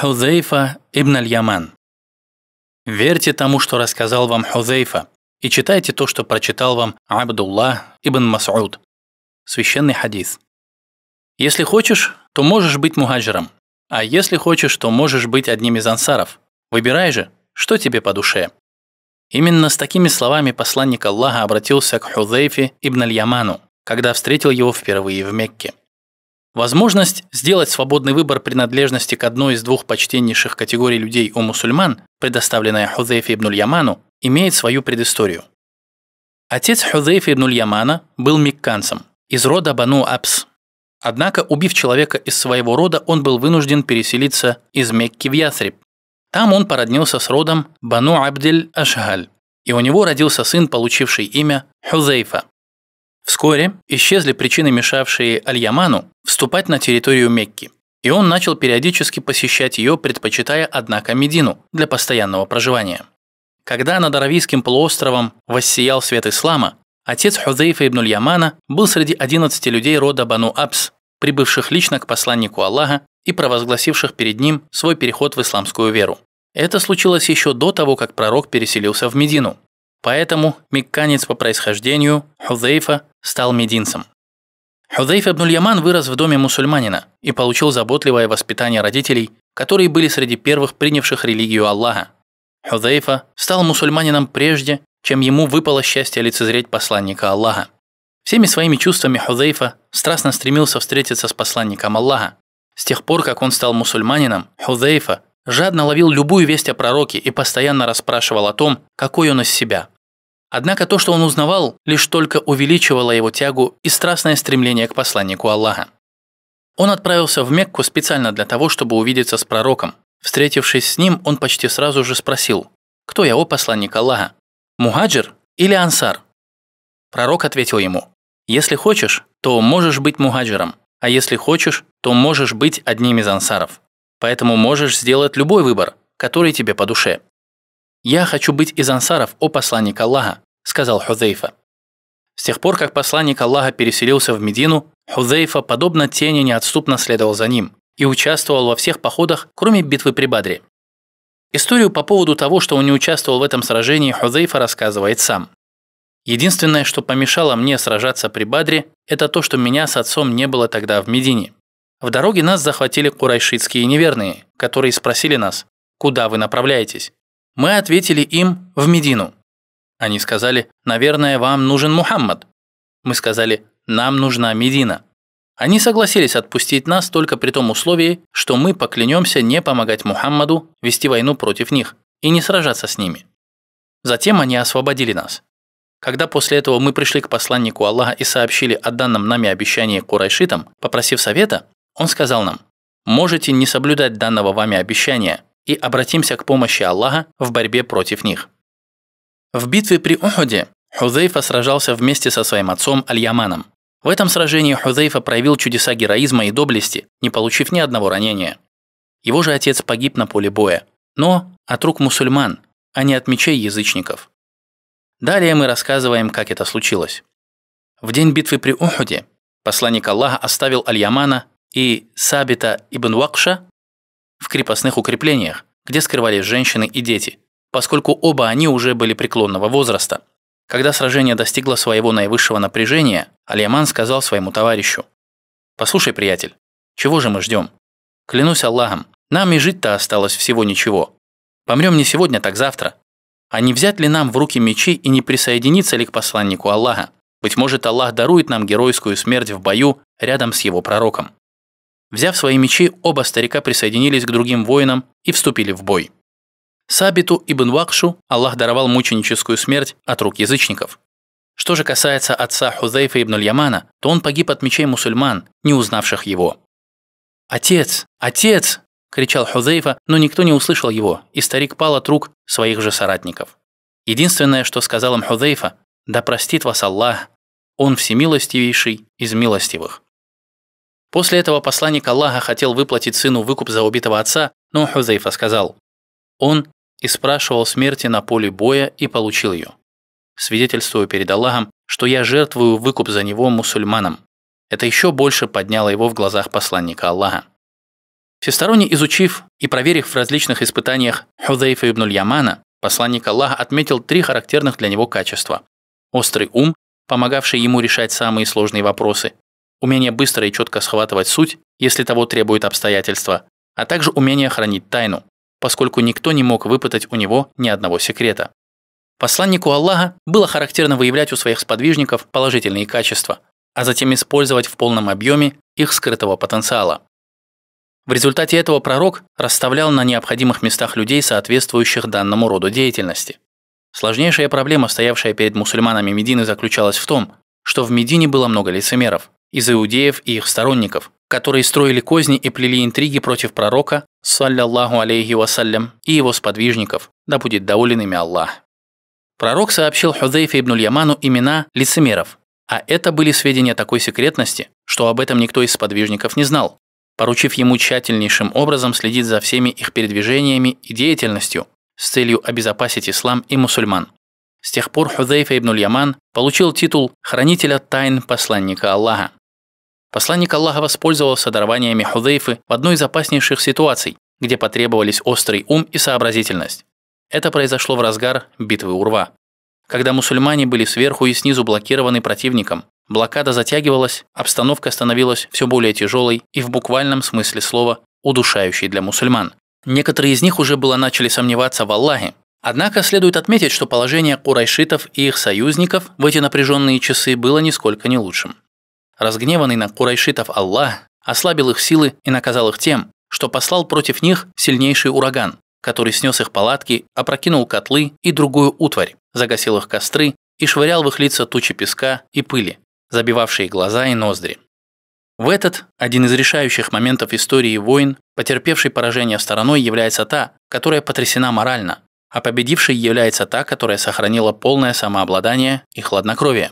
Хузейфа ибн Аль-Яман. Верьте тому, что рассказал вам Хузейфа, и читайте то, что прочитал вам Абдулла ибн Масуд. Священный хадис. Если хочешь, то можешь быть мухаджиром, а если хочешь, то можешь быть одним из ансаров. Выбирай же, что тебе по душе. Именно с такими словами посланник Аллаха обратился к Хузейфе ибн Аль-Яману, когда встретил его впервые в Мекке. Возможность сделать свободный выбор принадлежности к одной из двух почтеннейших категорий людей у мусульман, предоставленная Хузейфе ибн Яману, имеет свою предысторию. Отец Хузейфе ибн Ямана был мекканцем, из рода Бану Абс. Однако, убив человека из своего рода, он был вынужден переселиться из Мекки в Ясриб. Там он породнился с родом Бану Абдель Ашгаль, и у него родился сын, получивший имя Хузейфа. Вскоре исчезли причины, мешавшие Аль-Яману вступать на территорию Мекки, и он начал периодически посещать ее, предпочитая, однако, Медину для постоянного проживания. Когда над Аравийским полуостровом воссиял свет ислама, отец Хузейфа ибн Ямана был среди 11 людей рода Бану Абс, прибывших лично к посланнику Аллаха и провозгласивших перед ним свой переход в исламскую веру. Это случилось еще до того, как пророк переселился в Медину. Поэтому мекканец по происхождению, Худейфа, стал мединцем. Худейф ибн Яман вырос в доме мусульманина и получил заботливое воспитание родителей, которые были среди первых принявших религию Аллаха. Худейфа стал мусульманином прежде, чем ему выпало счастье лицезреть посланника Аллаха. Всеми своими чувствами Худейфа страстно стремился встретиться с посланником Аллаха. С тех пор, как он стал мусульманином, Худейфа жадно ловил любую весть о пророке и постоянно расспрашивал о том, какой он из себя – Однако то, что он узнавал, лишь только увеличивало его тягу и страстное стремление к посланнику Аллаха. Он отправился в Мекку специально для того, чтобы увидеться с пророком. Встретившись с ним, он почти сразу же спросил, «Кто я, о посланник Аллаха? Мухаджир или Ансар?» Пророк ответил ему, «Если хочешь, то можешь быть мухаджиром, а если хочешь, то можешь быть одним из ансаров. Поэтому можешь сделать любой выбор, который тебе по душе. Я хочу быть из ансаров, о посланник Аллаха, сказал Хузейфа. С тех пор, как посланник Аллаха переселился в Медину, Хузейфа, подобно тени, неотступно следовал за ним и участвовал во всех походах, кроме битвы при Бадре. Историю по поводу того, что он не участвовал в этом сражении, Хузейфа рассказывает сам. «Единственное, что помешало мне сражаться при Бадре, это то, что меня с отцом не было тогда в Медине. В дороге нас захватили курайшитские неверные, которые спросили нас, куда вы направляетесь. Мы ответили им в Медину. Они сказали, «Наверное, вам нужен Мухаммад». Мы сказали, «Нам нужна Медина». Они согласились отпустить нас только при том условии, что мы поклянемся не помогать Мухаммаду вести войну против них и не сражаться с ними. Затем они освободили нас. Когда после этого мы пришли к посланнику Аллаха и сообщили о данном нами обещании Курайшитам, попросив совета, он сказал нам, «Можете не соблюдать данного вами обещания и обратимся к помощи Аллаха в борьбе против них». В битве при Уходе Хузейфа сражался вместе со своим отцом Аль-Яманом. В этом сражении Хузейфа проявил чудеса героизма и доблести, не получив ни одного ранения. Его же отец погиб на поле боя, но от рук мусульман, а не от мечей язычников. Далее мы рассказываем, как это случилось. В день битвы при Ухуде посланник Аллаха оставил Аль-Ямана и Сабита ибн Вакша в крепостных укреплениях, где скрывались женщины и дети – поскольку оба они уже были преклонного возраста. Когда сражение достигло своего наивысшего напряжения, Алиман сказал своему товарищу, «Послушай, приятель, чего же мы ждем? Клянусь Аллахом, нам и жить-то осталось всего ничего. Помрем не сегодня, так завтра. А не взять ли нам в руки мечи и не присоединиться ли к посланнику Аллаха? Быть может, Аллах дарует нам геройскую смерть в бою рядом с его пророком». Взяв свои мечи, оба старика присоединились к другим воинам и вступили в бой. Сабиту ибн Вакшу Аллах даровал мученическую смерть от рук язычников. Что же касается отца Хузейфа ибн Ямана, то он погиб от мечей мусульман, не узнавших его. «Отец! Отец!» – кричал Хузейфа, но никто не услышал его, и старик пал от рук своих же соратников. Единственное, что сказал им Хузейфа, «Да простит вас Аллах, он всемилостивейший из милостивых». После этого посланник Аллаха хотел выплатить сыну выкуп за убитого отца, но Хузейфа сказал, он и спрашивал смерти на поле боя и получил ее. Свидетельствую перед Аллахом, что я жертвую выкуп за него мусульманам. Это еще больше подняло его в глазах посланника Аллаха. Всесторонне изучив и проверив в различных испытаниях Худейфа ибн Ямана, посланник Аллаха отметил три характерных для него качества. Острый ум, помогавший ему решать самые сложные вопросы, умение быстро и четко схватывать суть, если того требуют обстоятельства, а также умение хранить тайну, поскольку никто не мог выпытать у него ни одного секрета. Посланнику Аллаха было характерно выявлять у своих сподвижников положительные качества, а затем использовать в полном объеме их скрытого потенциала. В результате этого пророк расставлял на необходимых местах людей, соответствующих данному роду деятельности. Сложнейшая проблема, стоявшая перед мусульманами Медины, заключалась в том, что в Медине было много лицемеров – из иудеев и их сторонников, которые строили козни и плели интриги против пророка, саллиллаху алейхи вассалям, и его сподвижников, да будет доволен ими Аллах. Пророк сообщил Худейфе ибн Яману имена лицемеров, а это были сведения такой секретности, что об этом никто из сподвижников не знал, поручив ему тщательнейшим образом следить за всеми их передвижениями и деятельностью с целью обезопасить ислам и мусульман. С тех пор Худейфа ибн Яман получил титул «Хранителя тайн посланника Аллаха». Посланник Аллаха воспользовался дарованиями Худейфы в одной из опаснейших ситуаций, где потребовались острый ум и сообразительность. Это произошло в разгар битвы Урва. Когда мусульмане были сверху и снизу блокированы противником, блокада затягивалась, обстановка становилась все более тяжелой и в буквальном смысле слова удушающей для мусульман. Некоторые из них уже было начали сомневаться в Аллахе. Однако следует отметить, что положение курайшитов и их союзников в эти напряженные часы было нисколько не лучшим. Разгневанный на курайшитов Аллах ослабил их силы и наказал их тем, что послал против них сильнейший ураган, который снес их палатки, опрокинул котлы и другую утварь, загасил их костры и швырял в их лица тучи песка и пыли, забивавшие глаза и ноздри. В этот, один из решающих моментов истории войн, потерпевший поражение стороной является та, которая потрясена морально, а победившей является та, которая сохранила полное самообладание и хладнокровие.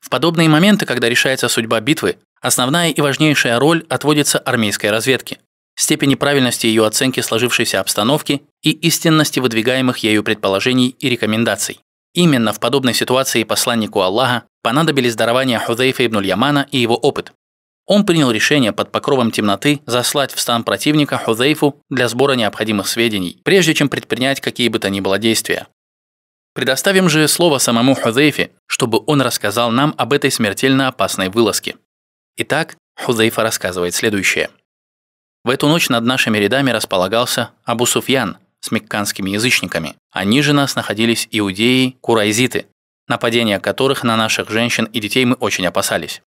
В подобные моменты, когда решается судьба битвы, основная и важнейшая роль отводится армейской разведке, степени правильности ее оценки сложившейся обстановки и истинности выдвигаемых ею предположений и рекомендаций. Именно в подобной ситуации посланнику Аллаха понадобились дарования Худейфа ибн Ямана и его опыт. Он принял решение под покровом темноты заслать в стан противника Худейфу для сбора необходимых сведений, прежде чем предпринять какие бы то ни было действия. Предоставим же слово самому Хузейфе, чтобы он рассказал нам об этой смертельно опасной вылазке. Итак, Хузейфа рассказывает следующее. В эту ночь над нашими рядами располагался Абу Суфьян с мекканскими язычниками, а ниже нас находились иудеи Курайзиты, нападения которых на наших женщин и детей мы очень опасались.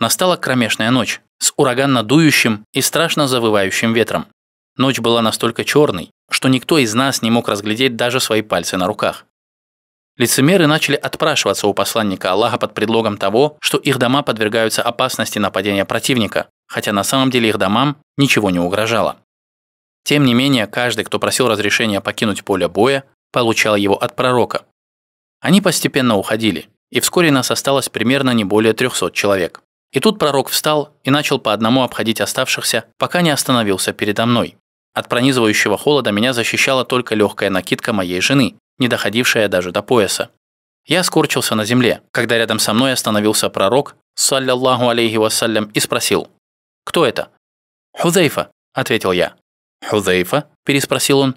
Настала кромешная ночь с ураганно дующим и страшно завывающим ветром. Ночь была настолько черной, что никто из нас не мог разглядеть даже свои пальцы на руках. Лицемеры начали отпрашиваться у посланника Аллаха под предлогом того, что их дома подвергаются опасности нападения противника, хотя на самом деле их домам ничего не угрожало. Тем не менее, каждый, кто просил разрешения покинуть поле боя, получал его от пророка. Они постепенно уходили, и вскоре нас осталось примерно не более 300 человек. И тут пророк встал и начал по одному обходить оставшихся, пока не остановился передо мной. От пронизывающего холода меня защищала только легкая накидка моей жены, не доходившая даже до пояса. Я скорчился на земле, когда рядом со мной остановился пророк, саллиллаху алейхи вассалям, и спросил, «Кто это?» «Хузейфа», – ответил я. «Хузейфа?» – переспросил он.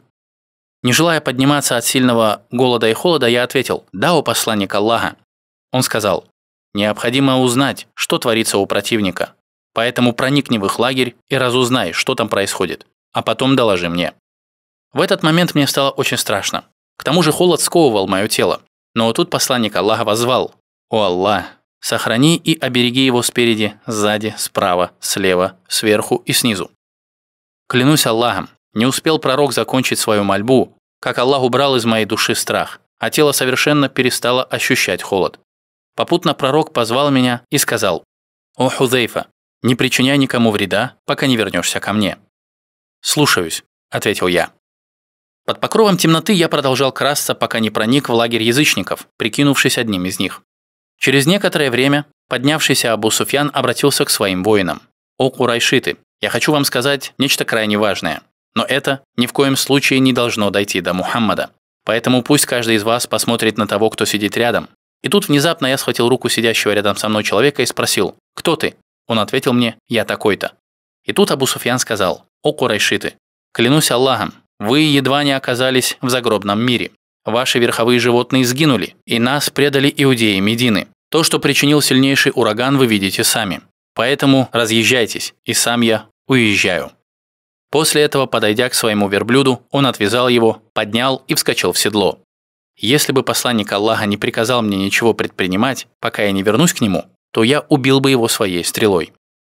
Не желая подниматься от сильного голода и холода, я ответил, «Да, у посланника Аллаха». Он сказал, «Необходимо узнать, что творится у противника, поэтому проникни в их лагерь и разузнай, что там происходит, а потом доложи мне». В этот момент мне стало очень страшно. К тому же холод сковывал мое тело. Но тут посланник Аллаха возвал. «О Аллах, сохрани и обереги его спереди, сзади, справа, слева, сверху и снизу». Клянусь Аллахом, не успел пророк закончить свою мольбу, как Аллах убрал из моей души страх, а тело совершенно перестало ощущать холод. Попутно пророк позвал меня и сказал, «О, Хузейфа, не причиняй никому вреда, пока не вернешься ко мне». «Слушаюсь», – ответил я. Под покровом темноты я продолжал красться, пока не проник в лагерь язычников, прикинувшись одним из них. Через некоторое время поднявшийся Абу Суфьян обратился к своим воинам. «О, Курайшиты, я хочу вам сказать нечто крайне важное. Но это ни в коем случае не должно дойти до Мухаммада. Поэтому пусть каждый из вас посмотрит на того, кто сидит рядом». И тут внезапно я схватил руку сидящего рядом со мной человека и спросил «Кто ты?» Он ответил мне «Я такой-то». И тут Абу Суфьян сказал «О, Курайшиты, клянусь Аллахом, вы едва не оказались в загробном мире. Ваши верховые животные сгинули, и нас предали иудеи Медины. То, что причинил сильнейший ураган, вы видите сами. Поэтому разъезжайтесь, и сам я уезжаю». После этого, подойдя к своему верблюду, он отвязал его, поднял и вскочил в седло. «Если бы посланник Аллаха не приказал мне ничего предпринимать, пока я не вернусь к нему, то я убил бы его своей стрелой».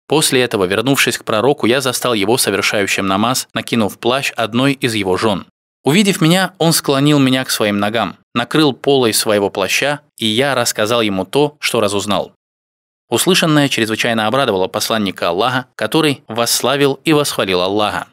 После этого, вернувшись к пророку, я застал его совершающим намаз, накинув плащ одной из его жен. Увидев меня, он склонил меня к своим ногам, накрыл полой своего плаща, и я рассказал ему то, что разузнал. Услышанное чрезвычайно обрадовало посланника Аллаха, который восславил и восхвалил Аллаха.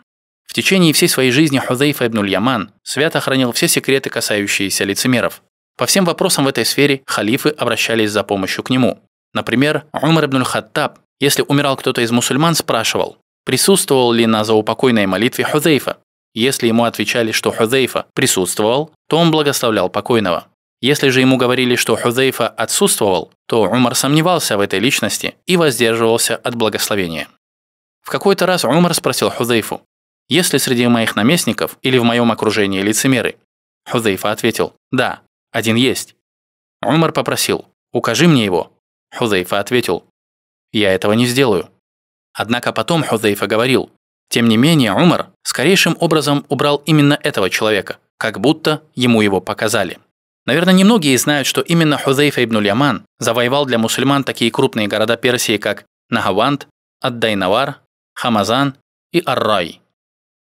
В течение всей своей жизни Хузейфа ибн Яман свято хранил все секреты, касающиеся лицемеров. По всем вопросам в этой сфере халифы обращались за помощью к нему. Например, Умар ибн Хаттаб если умирал кто-то из мусульман, спрашивал, присутствовал ли на заупокойной молитве Хузейфа. Если ему отвечали, что Хузейфа присутствовал, то он благословлял покойного. Если же ему говорили, что Хузейфа отсутствовал, то Умар сомневался в этой личности и воздерживался от благословения. В какой-то раз Умар спросил Хузейфу, «Есть ли среди моих наместников или в моем окружении лицемеры?» Хузейфа ответил, «Да, один есть». Умар попросил, «Укажи мне его». Хузейфа ответил, я этого не сделаю». Однако потом Хузейфа говорил, «Тем не менее Умар скорейшим образом убрал именно этого человека, как будто ему его показали». Наверное, немногие знают, что именно Хузейфа ибн Ульяман завоевал для мусульман такие крупные города Персии, как Нагавант, Аддайнавар, Хамазан и Аррай.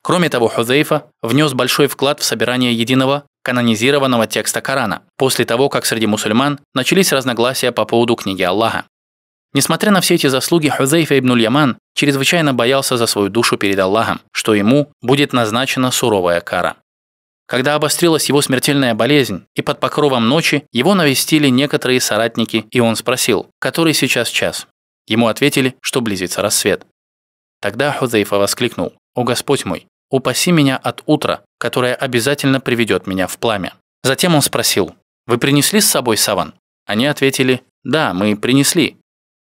Кроме того, Хузейфа внес большой вклад в собирание единого канонизированного текста Корана, после того, как среди мусульман начались разногласия по поводу книги Аллаха. Несмотря на все эти заслуги, Хузейфа ибн Яман чрезвычайно боялся за свою душу перед Аллахом, что ему будет назначена суровая кара. Когда обострилась его смертельная болезнь, и под покровом ночи его навестили некоторые соратники, и он спросил, который сейчас час. Ему ответили, что близится рассвет. Тогда Хузейфа воскликнул, «О Господь мой, упаси меня от утра, которое обязательно приведет меня в пламя». Затем он спросил, «Вы принесли с собой саван?» Они ответили, «Да, мы принесли,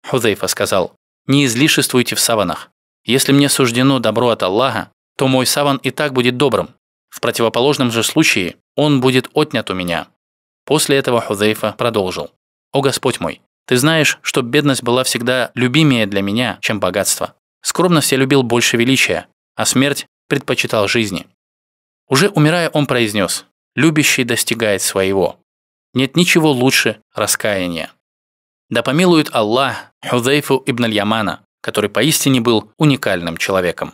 Хузейфа сказал, «Не излишествуйте в саванах. Если мне суждено добро от Аллаха, то мой саван и так будет добрым. В противоположном же случае он будет отнят у меня». После этого Хузейфа продолжил. «О Господь мой, ты знаешь, что бедность была всегда любимее для меня, чем богатство. Скромность я любил больше величия, а смерть предпочитал жизни». Уже умирая, он произнес, «Любящий достигает своего. Нет ничего лучше раскаяния». Да помилует Аллах Худейфу ибн Аль-Ямана, который поистине был уникальным человеком.